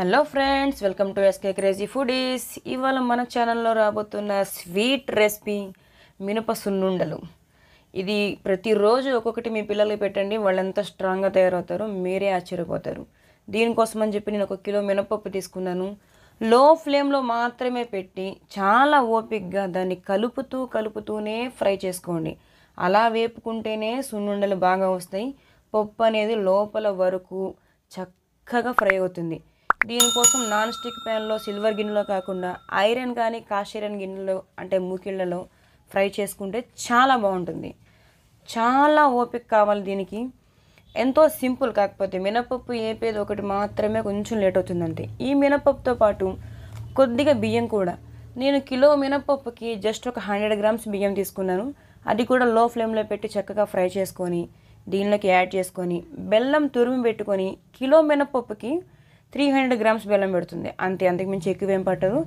hello friends welcome to SK crazy foodies ఇవాళ మన ఛానల్లో రాబోతున్న స్వీట్ రెసిపీ మినప సున్నుండలు ఇది ప్రతిరోజు ఒక్కొక్కటి మీ పిల్లలకి పెట్టండి వాళ్ళు ఎంత స్ట్రాంగ్గా తయారవుతారో మీరే ఆశ్చర్యపోతారు దీనికోసం అని చెప్పి నేను ఒక కిలో మినపప్పు తీసుకున్నాను లో ఫ్లేమ్లో మాత్రమే పెట్టి చాలా ఓపిక్గా దాన్ని కలుపుతూ కలుపుతూనే ఫ్రై చేసుకోండి అలా వేపుకుంటేనే సున్నుండలు బాగా వస్తాయి పప్పు అనేది లోపల వరకు చక్కగా ఫ్రై అవుతుంది దీనికోసం నాన్ స్టిక్ ప్యాన్లో సిల్వర్ గిన్నెలో కాకుండా ఐరన్ కానీ కాషైరన్ గిన్నెలో అంటే మూకిళ్ళలో ఫ్రై చేసుకుంటే చాలా బాగుంటుంది చాలా ఓపిక కావాలి దీనికి ఎంతో సింపుల్ కాకపోతే మినపప్పు ఏపేది ఒకటి మాత్రమే కొంచెం లేట్ అంతే ఈ మినపప్పుతో పాటు కొద్దిగా బియ్యం కూడా నేను కిలో మినపప్పుకి జస్ట్ ఒక హండ్రెడ్ గ్రామ్స్ బియ్యం తీసుకున్నాను అది కూడా లో ఫ్లేమ్లో పెట్టి చక్కగా ఫ్రై చేసుకొని దీనిలోకి యాడ్ చేసుకొని బెల్లం తురుము పెట్టుకొని కిలో మినపప్పుకి త్రీ హండ్రెడ్ గ్రామ్స్ బెల్లం పెడుతుంది అంతే అంతకుమించి ఎక్కువేం పట్టదు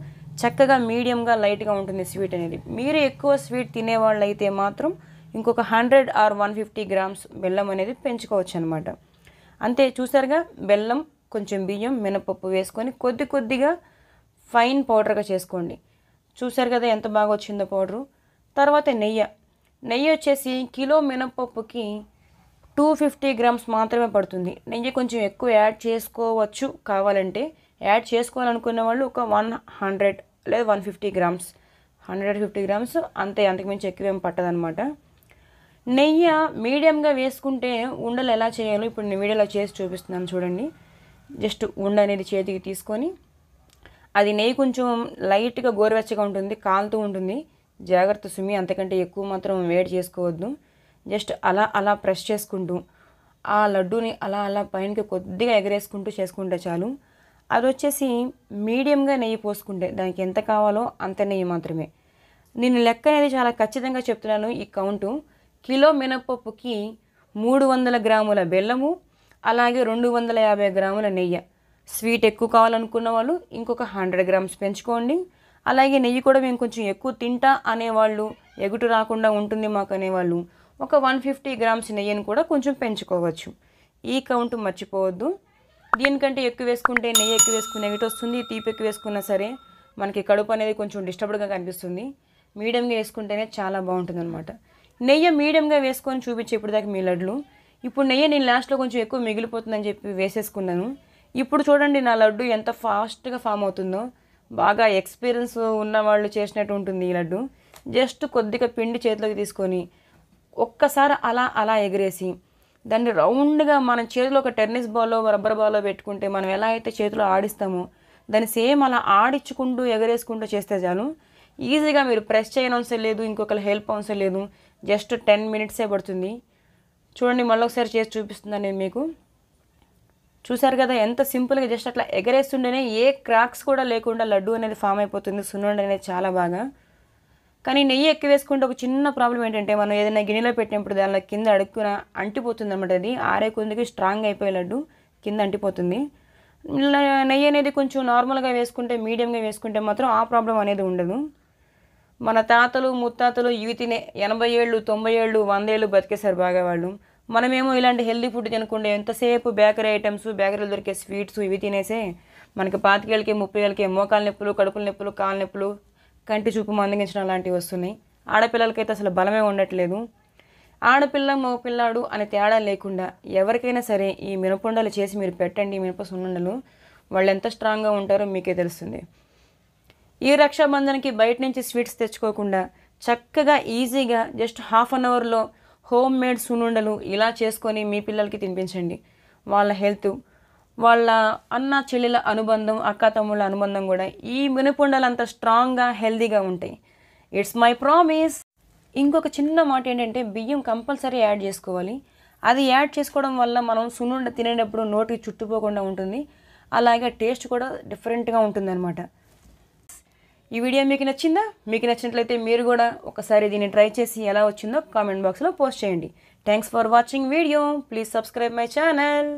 చక్కగా మీడియంగా లైట్గా ఉంటుంది స్వీట్ అనేది మీరు ఎక్కువ స్వీట్ తినేవాళ్ళు అయితే మాత్రం ఇంకొక hundred or one fifty grams బెల్లం అనేది పెంచుకోవచ్చు అనమాట అంతే చూసారుగా బెల్లం కొంచెం బియ్యం మినపప్పు వేసుకొని కొద్ది కొద్దిగా ఫైన్ పౌడర్గా చేసుకోండి చూసారు కదా ఎంత బాగా వచ్చిందో పౌడరు తర్వాత నెయ్యి నెయ్యి వచ్చేసి కిలో మినపప్పుకి టూ ఫిఫ్టీ గ్రామ్స్ మాత్రమే పడుతుంది నెయ్యి కొంచెం ఎక్కువ యాడ్ చేసుకోవచ్చు కావాలంటే యాడ్ చేసుకోవాలనుకున్న వాళ్ళు ఒక వన్ హండ్రెడ్ లేదా one fifty grams hundred fifty grams అంతే అంతకుమించి ఎక్కువేం పట్టదనమాట నెయ్యి మీడియంగా వేసుకుంటే ఉండలు ఎలా చేయాలో ఇప్పుడు నేను వీడియోలో చేసి చూపిస్తున్నాను చూడండి జస్ట్ ఉండ అనేది చేతికి తీసుకొని అది నెయ్యి కొంచెం లైట్గా గోరువెచ్చగా ఉంటుంది కాలుతూ ఉంటుంది జాగ్రత్త సుమి అంతకంటే ఎక్కువ మాత్రం వేడి చేసుకోవద్దు జస్ట్ అలా అలా ప్రెస్ చేసుకుంటూ ఆ లడ్డూని అలా అలా పైనకి కొద్దిగా ఎగరేసుకుంటూ చేసుకుంటే చాలు అది వచ్చేసి మీడియంగా నెయ్యి పోసుకుంటే దానికి ఎంత కావాలో అంత నెయ్యి మాత్రమే నేను లెక్క అనేది చాలా ఖచ్చితంగా చెప్తున్నాను ఈ కౌంటు కిలో మినపప్పుకి మూడు వందల గ్రాముల బెల్లము అలాగే రెండు వందల యాభై గ్రాముల నెయ్యి స్వీట్ ఎక్కువ కావాలనుకున్న వాళ్ళు ఇంకొక హండ్రెడ్ గ్రామ్స్ పెంచుకోండి అలాగే నెయ్యి కూడా మేము కొంచెం ఎక్కువ తింటా అనేవాళ్ళు ఎగుటు రాకుండా ఉంటుంది మాకు అనేవాళ్ళు ఒక వన్ ఫిఫ్టీ గ్రామ్స్ నెయ్యిని కూడా కొంచెం పెంచుకోవచ్చు ఈ కౌంట్ మర్చిపోవద్దు దీనికంటే ఎక్కువ వేసుకుంటే నెయ్యి ఎక్కువ వేసుకుని నెగిటివ్ వస్తుంది తీపి ఎక్కువ వేసుకున్నా సరే మనకి కడుపు అనేది కొంచెం డిస్టర్బ్డ్గా కనిపిస్తుంది మీడియంగా వేసుకుంటేనే చాలా బాగుంటుంది అనమాట నెయ్యి మీడియంగా వేసుకొని చూపించే ఇప్పటిదాకా మీ లడ్లు ఇప్పుడు నెయ్యి నేను లాస్ట్లో కొంచెం ఎక్కువ మిగిలిపోతుందని చెప్పి వేసేసుకున్నాను ఇప్పుడు చూడండి నా లడ్డు ఎంత ఫాస్ట్గా ఫామ్ అవుతుందో బాగా ఎక్స్పీరియన్స్ ఉన్న వాళ్ళు చేసినట్టు ఉంటుంది ఈ లడ్డు జస్ట్ కొద్దిగా పిండి చేతిలోకి తీసుకొని ఒక్కసారి అలా అలా ఎగిరేసి దాన్ని రౌండ్గా మన చేతిలో ఒక టెన్నిస్ బాల్లో రబ్బర్ బాల్లో పెట్టుకుంటే మనం ఎలా అయితే చేతిలో ఆడిస్తామో దాన్ని సేమ్ అలా ఆడించుకుంటూ ఎగరేసుకుంటూ చేస్తే చాలు ఈజీగా మీరు ప్రెస్ చేయనవసరం లేదు ఇంకొకరు హెల్ప్ అవసరం లేదు జస్ట్ టెన్ మినిట్సే పడుతుంది చూడండి మళ్ళొకసారి చేసి చూపిస్తున్నాను నేను మీకు చూసారు కదా ఎంత సింపుల్గా జస్ట్ అట్లా ఎగరేస్తుంటేనే ఏ క్రాక్స్ కూడా లేకుండా లడ్డు అనేది ఫామ్ అయిపోతుంది సున్నుండి అనేది చాలా బాగా కానీ నెయ్యి ఎక్కువ వేసుకుంటే ఒక చిన్న ప్రాబ్లం ఏంటంటే మనం ఏదైనా గిన్నెలో పెట్టినప్పుడు దానిలో కింద అడుక్కున అంటిపోతుంది అనమాట అది ఆరే కొందికి స్ట్రాంగ్ అయిపోయే లడ్డు కింద అంటిపోతుంది నెయ్యి అనేది కొంచెం నార్మల్గా వేసుకుంటే మీడియంగా వేసుకుంటే మాత్రం ఆ ప్రాబ్లం అనేది ఉండదు మన తాతలు ముత్తాతలు ఇవి తినే ఎనభై ఏళ్ళు తొంభై ఏళ్ళు వంద ఏళ్ళు బతికేశారు బాగా వాళ్ళు మనమేమో ఇలాంటి హెల్దీ ఫుడ్ తినకుండా ఎంతసేపు బేకరీ ఐటమ్స్ బేకరీలు దొరికే స్వీట్స్ ఇవి తినేసే మనకి పాతికేళ్ళకి ముప్పై ఏళ్ళకి మోకాలు నొప్పులు కడుపుల నొప్పులు కాళ్ళ నొప్పులు కంటి చూపు మందగించడం లాంటివి వస్తున్నాయి ఆడపిల్లలకైతే అసలు బలమే ఉండట్లేదు ఆడపిల్ల మగపిల్లాడు అనే తేడా లేకుండా ఎవరికైనా సరే ఈ మినపొండలు చేసి మీరు పెట్టండి మినప సున్నుండలు వాళ్ళు ఎంత స్ట్రాంగ్గా ఉంటారో మీకే తెలుస్తుంది ఈ రక్షాబంధనకి బయట నుంచి స్వీట్స్ తెచ్చుకోకుండా చక్కగా ఈజీగా జస్ట్ హాఫ్ అన్ అవర్లో హోమ్ మేడ్ సున్నుండలు ఇలా చేసుకొని మీ పిల్లలకి తినిపించండి వాళ్ళ హెల్త్ వాళ్ళ అన్న చెల్లెల అనుబంధం అక్క తమ్ముళ్ళ అనుబంధం కూడా ఈ మినుపుండలు అంత స్ట్రాంగ్గా హెల్దీగా ఉంటాయి ఇట్స్ మై ప్రామిస్ ఇంకొక చిన్న మాట ఏంటంటే బియ్యం కంపల్సరీ యాడ్ చేసుకోవాలి అది యాడ్ చేసుకోవడం వల్ల మనం సున్నుండ తినేటప్పుడు నోటికి చుట్టుపోకుండా ఉంటుంది అలాగే టేస్ట్ కూడా డిఫరెంట్గా అనమాట ఈ వీడియో మీకు నచ్చిందా మీకు నచ్చినట్లయితే మీరు కూడా ఒకసారి దీన్ని ట్రై చేసి ఎలా వచ్చిందో కామెంట్ బాక్స్లో పోస్ట్ చేయండి thanks for watching video please subscribe my channel